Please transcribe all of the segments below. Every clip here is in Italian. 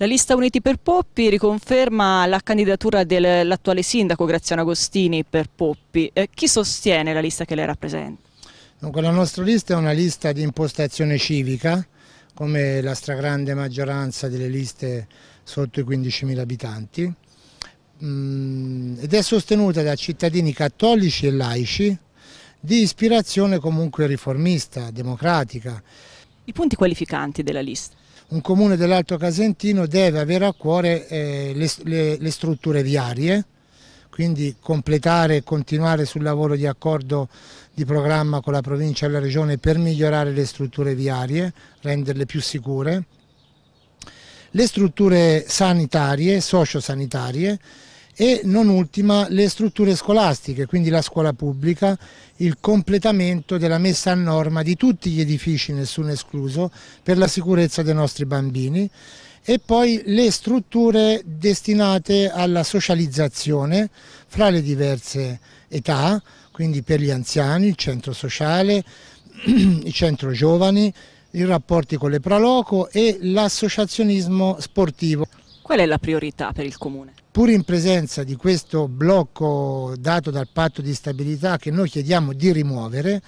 La lista Uniti per Poppi riconferma la candidatura dell'attuale sindaco Graziano Agostini per Poppi. Eh, chi sostiene la lista che lei rappresenta? Dunque, la nostra lista è una lista di impostazione civica, come la stragrande maggioranza delle liste sotto i 15.000 abitanti, mm, ed è sostenuta da cittadini cattolici e laici di ispirazione comunque riformista, democratica. I punti qualificanti della lista? un comune dell'Alto Casentino deve avere a cuore eh, le, le, le, strutture viarie, quindi completare e continuare sul lavoro di accordo di programma con la provincia e la regione per migliorare le strutture viarie, renderle più sicure, le strutture sanitarie, sociosanitarie, e non ultima le strutture scolastiche, quindi la scuola pubblica, il completamento della messa a norma di tutti gli edifici, nessuno escluso, per la sicurezza dei nostri bambini e poi le strutture destinate alla socializzazione fra le diverse età, quindi per gli anziani, il centro sociale, il centro giovani, i rapporti con le praloco e l'associazionismo sportivo. Qual è la priorità per il Comune? Pur in presenza di questo blocco dato dal patto di stabilità che noi chiediamo di rimuovere,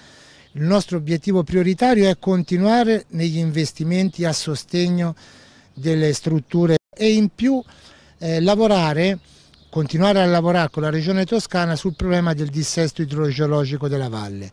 il nostro obiettivo prioritario è continuare negli investimenti a sostegno delle strutture e in più eh, lavorare, continuare a lavorare con la Regione Toscana sul problema del dissesto idrogeologico della valle.